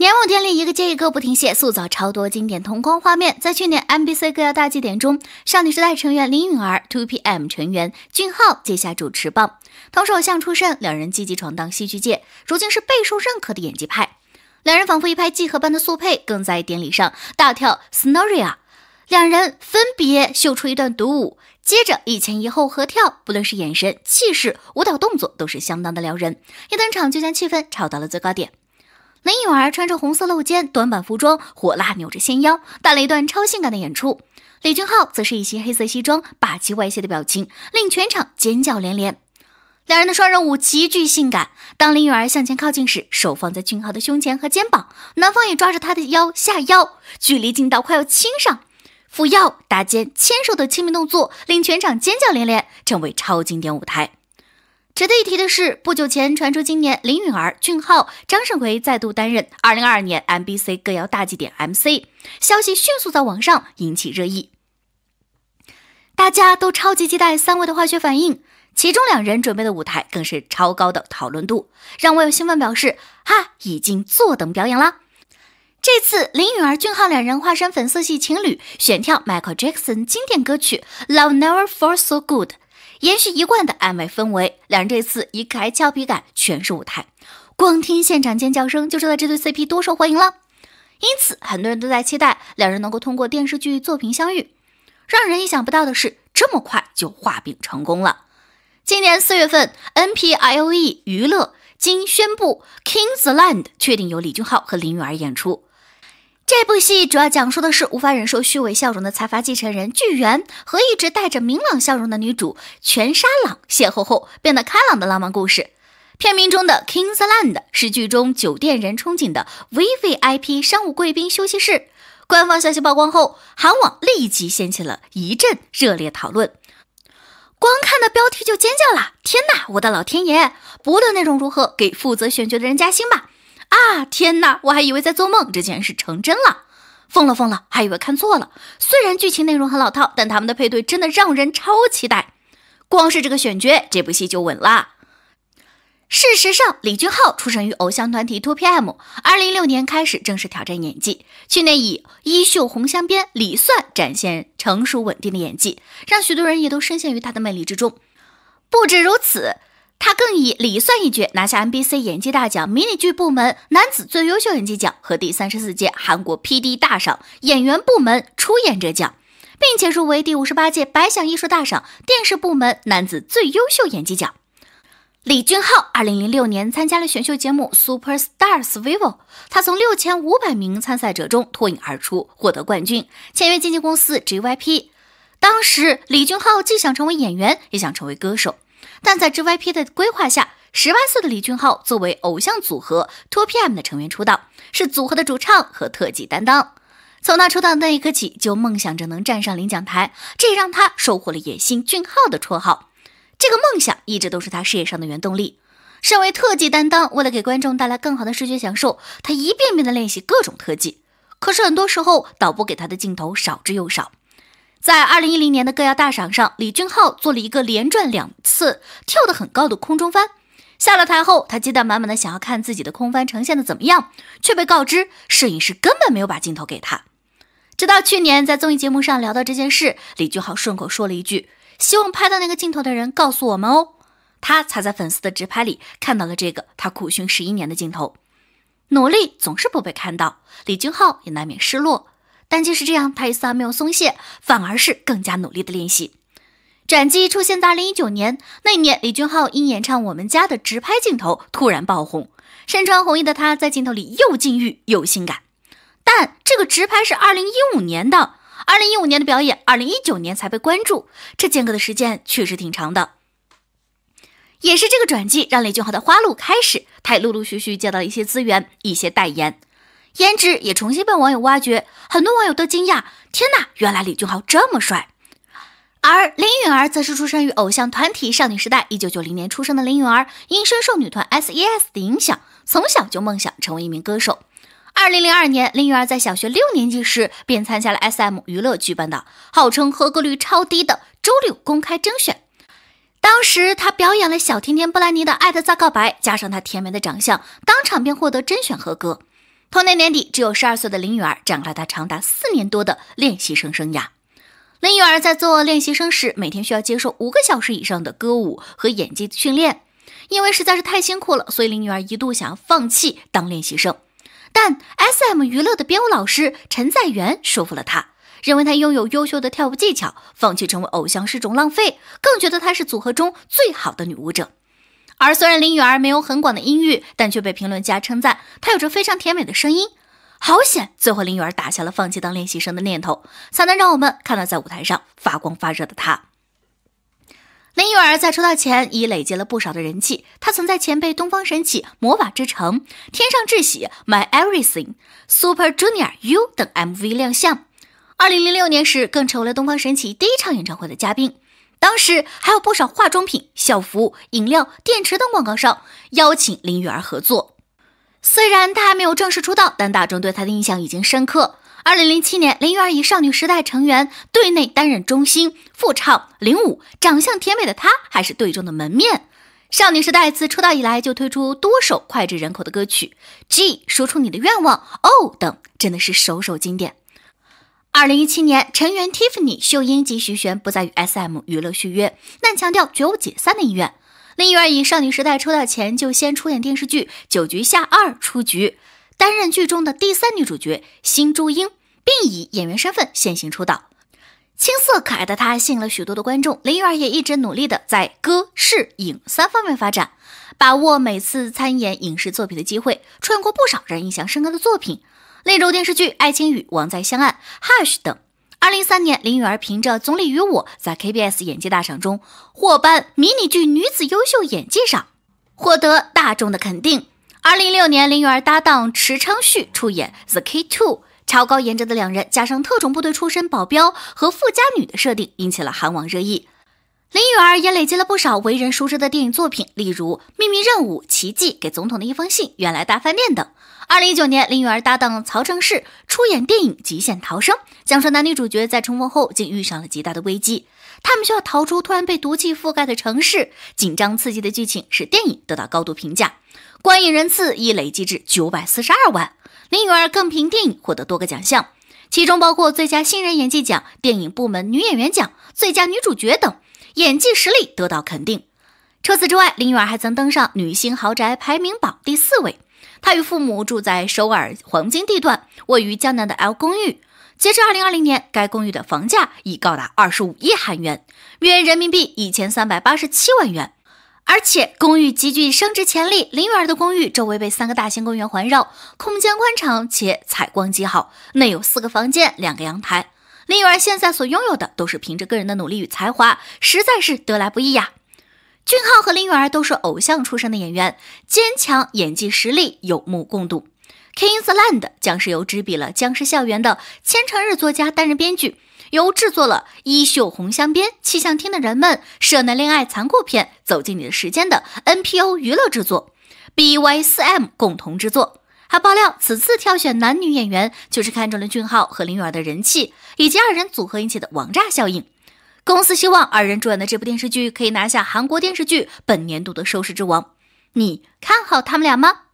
年末典礼一个接一个不停歇，塑造超多经典同框画面。在去年 MBC 歌谣大祭典中，少女时代成员林允儿、Two PM 成员俊浩接下主持棒，时偶相出胜，两人积极闯荡戏剧界，如今是备受认可的演技派。两人仿佛一拍即合般的速配，更在典礼上大跳 s n o r i a 两人分别秀出一段独舞，接着一前一后合跳，不论是眼神、气势、舞蹈动作都是相当的撩人，一登场就将气氛炒到了最高点。林允儿穿着红色露肩短版服装，火辣扭着纤腰，带了一段超性感的演出。李俊昊则是一袭黑色西装，霸气外泄的表情令全场尖叫连连。两人的双人舞极具性感，当林允儿向前靠近时，手放在俊昊的胸前和肩膀，男方也抓着她的腰下腰，距离近到快要亲上，扶腰搭肩牵手的亲密动作令全场尖叫连连，成为超经典舞台。值得一提的是，不久前传出今年林允儿、俊昊、张胜奎再度担任2022年 MBC 歌谣大祭典 MC，消息迅速在网上引起热议。大家都超级期待三位的化学反应，其中两人准备的舞台更是超高的讨论度，让我有兴奋表示哈，已经坐等表演啦！”这次林允儿、俊昊两人化身粉色系情侣，选跳 Michael Jackson 经典歌曲《Love Never f o l So Good》。延续一贯的暧昧氛围，两人这次以可爱俏皮感诠释舞台，光听现场尖叫声就知道这对 CP 多受欢迎了。因此，很多人都在期待两人能够通过电视剧作品相遇。让人意想不到的是，这么快就画饼成功了。今年四月份，N P I O E 娱乐经宣布《King's Land》确定由李俊昊和林允儿演出。这部戏主要讲述的是无法忍受虚伪笑容的财阀继承人巨源和一直带着明朗笑容的女主全沙朗邂逅后变得开朗的浪漫故事。片名中的 Kingsland 是剧中酒店人憧憬的 VIP v 商务贵宾休息室。官方消息曝光后，韩网立即掀起了一阵热烈讨论。光看到标题就尖叫了！天哪，我的老天爷！不论内容如何，给负责选角的人加薪吧！啊天哪！我还以为在做梦，这竟然是成真了！疯了疯了，还以为看错了。虽然剧情内容很老套，但他们的配对真的让人超期待。光是这个选角，这部戏就稳了。事实上，李俊昊出生于偶像团体 T.O.P.M，二零一六年开始正式挑战演技。去年以《衣袖红镶边》李算展现成熟稳定的演技，让许多人也都深陷于他的魅力之中。不止如此。他更以理算一绝，拿下 M B C 演技大奖迷你剧部门男子最优秀演技奖和第三十四届韩国 P D 大赏演员部门出演者奖，并且入围第五十八届百想艺术大赏电视部门男子最优秀演技奖。李俊昊，二零零六年参加了选秀节目 Super Stars Vivo，他从六千五百名参赛者中脱颖而出，获得冠军，签约经纪公司 G Y P。当时，李俊昊既想成为演员，也想成为歌手。但在 JYP 的规划下1八岁的李俊昊作为偶像组合 TOPM 的成员出道，是组合的主唱和特技担当。从他出道的那一刻起，就梦想着能站上领奖台，这也让他收获了“野心俊昊”的绰号。这个梦想一直都是他事业上的原动力。身为特技担当，为了给观众带来更好的视觉享受，他一遍遍地练习各种特技。可是很多时候，导播给他的镜头少之又少。在二零一零年的歌谣大赏上，李俊昊做了一个连转两次、跳得很高的空中翻。下了台后，他鸡蛋满满的想要看自己的空翻呈现的怎么样，却被告知摄影师根本没有把镜头给他。直到去年在综艺节目上聊到这件事，李俊昊顺口说了一句：“希望拍到那个镜头的人告诉我们哦。”他才在粉丝的直拍里看到了这个他苦训十一年的镜头。努力总是不被看到，李俊昊也难免失落。但即使这样，他一丝毫没有松懈，反而是更加努力的练习。转机出现在二零一九年，那年李俊昊因演唱《我们家》的直拍镜头突然爆红，身穿红衣的他在镜头里又禁欲又性感。但这个直拍是二零一五年的，二零一五年的表演，二零一九年才被关注，这间隔的时间确实挺长的。也是这个转机让李俊昊的花路开始，他也陆陆续续接到一些资源，一些代言。颜值也重新被网友挖掘，很多网友都惊讶：“天哪，原来李俊昊这么帅！”而林允儿则是出生于偶像团体少女时代，一九九零年出生的林允儿，因深受女团 S.E.S. 的影响，从小就梦想成为一名歌手。二零零二年，林允儿在小学六年级时便参加了 S.M. 娱乐举办的号称合格率超低的“周六公开甄选”，当时她表演了小甜甜布兰妮的《爱的告白》，加上她甜美的长相，当场便获得甄选合格。同年年底，只有12岁的林允儿展开了她长达四年多的练习生生涯。林允儿在做练习生时，每天需要接受五个小时以上的歌舞和演技训练。因为实在是太辛苦了，所以林允儿一度想要放弃当练习生。但 S.M. 娱乐的编舞老师陈在元说服了她，认为她拥有优秀的跳舞技巧，放弃成为偶像是一种浪费，更觉得她是组合中最好的女舞者。而虽然林允儿没有很广的音域，但却被评论家称赞她有着非常甜美的声音。好险，最后林允儿打消了放弃当练习生的念头，才能让我们看到在舞台上发光发热的她。林允儿在出道前已累积了不少的人气，她曾在前辈东方神起《魔法之城》《天上智喜》《My Everything》《Super Junior U》等 MV 亮相。二零零六年时，更成为了东方神起第一场演唱会的嘉宾。当时还有不少化妆品、校服、饮料、电池等广告商邀请林雨儿合作。虽然她还没有正式出道，但大众对她的印象已经深刻。二零零七年，林雨儿以少女时代成员队内担任中心副唱、领舞，长相甜美的她还是队中的门面。少女时代自出道以来就推出多首脍炙人口的歌曲，《G 说出你的愿望》《O 等》真的是首首经典。二零一七年，成员 Tiffany、秀英及徐玄不再与 SM 娱乐续约，但强调绝无解散的意愿。林允儿以少女时代出道前就先出演电视剧《九局下二出局》，担任剧中的第三女主角新朱英，并以演员身份先行出道。青涩可爱的她，吸引了许多的观众。林允儿也一直努力的在歌、视、影三方面发展，把握每次参演影视作品的机会，出演过不少让人印象深刻的作品。例如电视剧《爱情与王在相爱》《Hush》等。二零一三年，林允儿凭着《总理与我》在 KBS 演技大赏中获颁迷你剧女子优秀演技赏，获得大众的肯定。二零一六年，林允儿搭档池昌旭出演《The Key Two》，超高颜值的两人加上特种部队出身保镖和富家女的设定，引起了韩网热议。林允儿也累积了不少为人熟知的电影作品，例如《秘密任务》《奇迹》《给总统的一封信》《原来大饭店》等。二零一九年，林允儿搭档曹承仕出演电影《极限逃生》，讲述男女主角在重逢后竟遇上了极大的危机，他们需要逃出突然被毒气覆盖的城市。紧张刺激的剧情使电影得到高度评价，观影人次已累积至九百四十二万。林允儿更凭电影获得多个奖项，其中包括最佳新人演技奖、电影部门女演员奖、最佳女主角等。演技实力得到肯定。除此之外，林允儿还曾登上女星豪宅排名榜第四位。她与父母住在首尔黄金地段、位于江南的 L 公寓。截至2020年，该公寓的房价已高达25亿韩元（约人民币1387万元），而且公寓极具升值潜力。林允儿的公寓周围被三个大型公园环绕，空间宽敞且采光极好，内有四个房间、两个阳台。林允儿现在所拥有的都是凭着个人的努力与才华，实在是得来不易呀。俊浩和林允儿都是偶像出身的演员，坚强演技实力有目共睹。《King's Land》将是由执笔了《僵尸校园》的千成日作家担任编剧，由制作了《衣袖红镶边》《气象厅的人们》《舍内恋爱残酷篇》《走进你的时间》的 NPO 娱乐制作，BY 四 M 共同制作。还爆料，此次挑选男女演员就是看中了俊浩和林允儿的人气，以及二人组合引起的“王炸”效应。公司希望二人主演的这部电视剧可以拿下韩国电视剧本年度的收视之王。你看好他们俩吗？